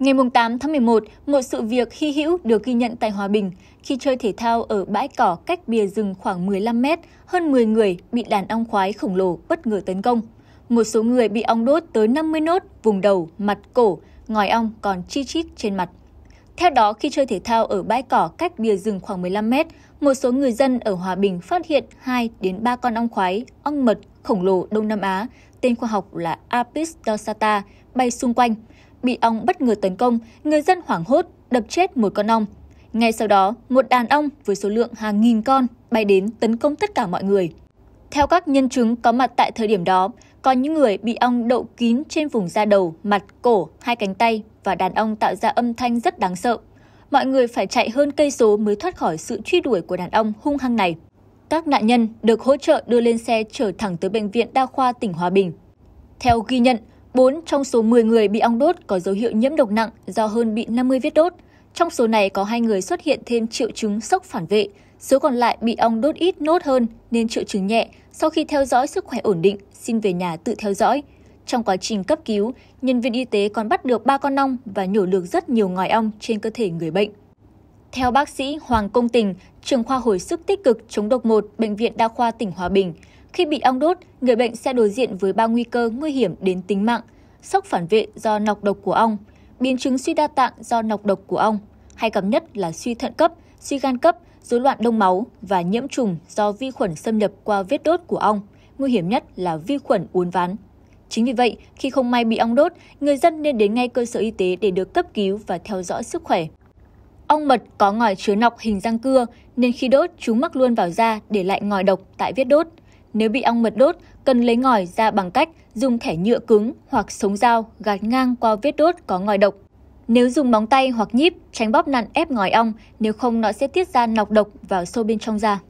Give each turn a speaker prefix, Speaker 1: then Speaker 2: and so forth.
Speaker 1: Ngày 8 tháng 11, một sự việc hy hữu được ghi nhận tại Hòa Bình. Khi chơi thể thao ở bãi cỏ cách bìa rừng khoảng 15 mét, hơn 10 người bị đàn ong khoái khổng lồ bất ngờ tấn công. Một số người bị ong đốt tới 50 nốt, vùng đầu, mặt, cổ, ngòi ong còn chi chít trên mặt. Theo đó, khi chơi thể thao ở bãi cỏ cách bìa rừng khoảng 15 mét, một số người dân ở Hòa Bình phát hiện 2 đến 3 con ong khoái, ong mật khổng lồ Đông Nam Á, tên khoa học là Apis dorsata, bay xung quanh bị ong bất ngờ tấn công, người dân hoảng hốt, đập chết một con ong. Ngay sau đó, một đàn ong với số lượng hàng nghìn con bay đến tấn công tất cả mọi người. Theo các nhân chứng có mặt tại thời điểm đó, có những người bị ong đậu kín trên vùng da đầu, mặt, cổ, hai cánh tay và đàn ong tạo ra âm thanh rất đáng sợ. Mọi người phải chạy hơn cây số mới thoát khỏi sự truy đuổi của đàn ong hung hăng này. Các nạn nhân được hỗ trợ đưa lên xe chở thẳng tới bệnh viện đa khoa tỉnh Hòa Bình. Theo ghi nhận, 4 trong số 10 người bị ong đốt có dấu hiệu nhiễm độc nặng do hơn bị 50 vết đốt. Trong số này có hai người xuất hiện thêm triệu chứng sốc phản vệ, số còn lại bị ong đốt ít nốt hơn nên triệu chứng nhẹ, sau khi theo dõi sức khỏe ổn định, xin về nhà tự theo dõi. Trong quá trình cấp cứu, nhân viên y tế còn bắt được ba con ong và nhổ được rất nhiều ngòi ong trên cơ thể người bệnh. Theo bác sĩ Hoàng Công Tình, trưởng khoa hồi sức tích cực chống độc 1, Bệnh viện Đa khoa tỉnh Hòa Bình, khi bị ong đốt, người bệnh sẽ đối diện với ba nguy cơ nguy hiểm đến tính mạng, sốc phản vệ do nọc độc của ong, biến chứng suy đa tạng do nọc độc của ong, hay gặp nhất là suy thận cấp, suy gan cấp, rối loạn đông máu và nhiễm trùng do vi khuẩn xâm nhập qua vết đốt của ong, nguy hiểm nhất là vi khuẩn uốn ván. Chính vì vậy, khi không may bị ong đốt, người dân nên đến ngay cơ sở y tế để được cấp cứu và theo dõi sức khỏe. Ong mật có ngòi chứa nọc hình răng cưa nên khi đốt chúng mắc luôn vào da để lại ngòi độc tại vết đốt. Nếu bị ong mật đốt, cần lấy ngòi ra bằng cách dùng thẻ nhựa cứng hoặc sống dao gạt ngang qua vết đốt có ngòi độc. Nếu dùng móng tay hoặc nhíp, tránh bóp nặn ép ngòi ong, nếu không nó sẽ tiết ra nọc độc vào sâu bên trong da.